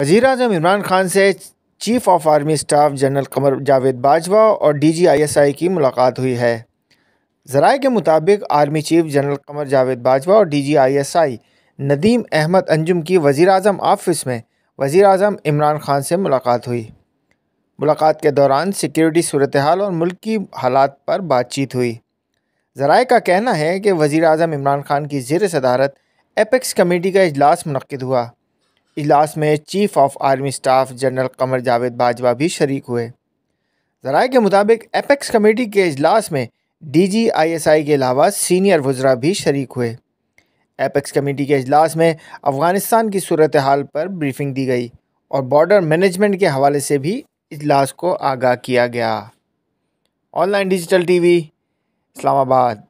वजीर अजम इमरान खान से chief of army staff general Qamar Javed Bajwa और डी जी आई एस आई की मुलाकात हुई है जराए के मुताबिक army chief general Qamar Javed Bajwa और D G I S I Nadeem Ahmed Anjum की वजीर अजम ऑफिस में वजीर अजम इमरान खान से मुलाकात हुई मुलाकात के दौरान सिक्योरिटी सूरत हाल और मुल्क की हालात पर बातचीत हुई जराए का कहना है कि वज़ी अजम इमरान खान की जेर सदारत एपेक्स कमेटी का अजलास मनद हुआ इजलास में chief of army staff general Qamar Javed Bajwa भी शरीक हुए जराए के मुताबिक एपेक्स कमेटी के अजलास में डी जी आई एस आई के अलावा सीनियर वज्रा भी शरीक हुए एपेक्स कमेटी के अजलास में अफ़गानिस्तान की सूरत हाल पर ब्रीफिंग दी गई और बॉर्डर मैनेजमेंट के हवाले से भी इजलास को आगाह किया गया ऑनलाइन डिजिटल टीवी इस्लामाबाद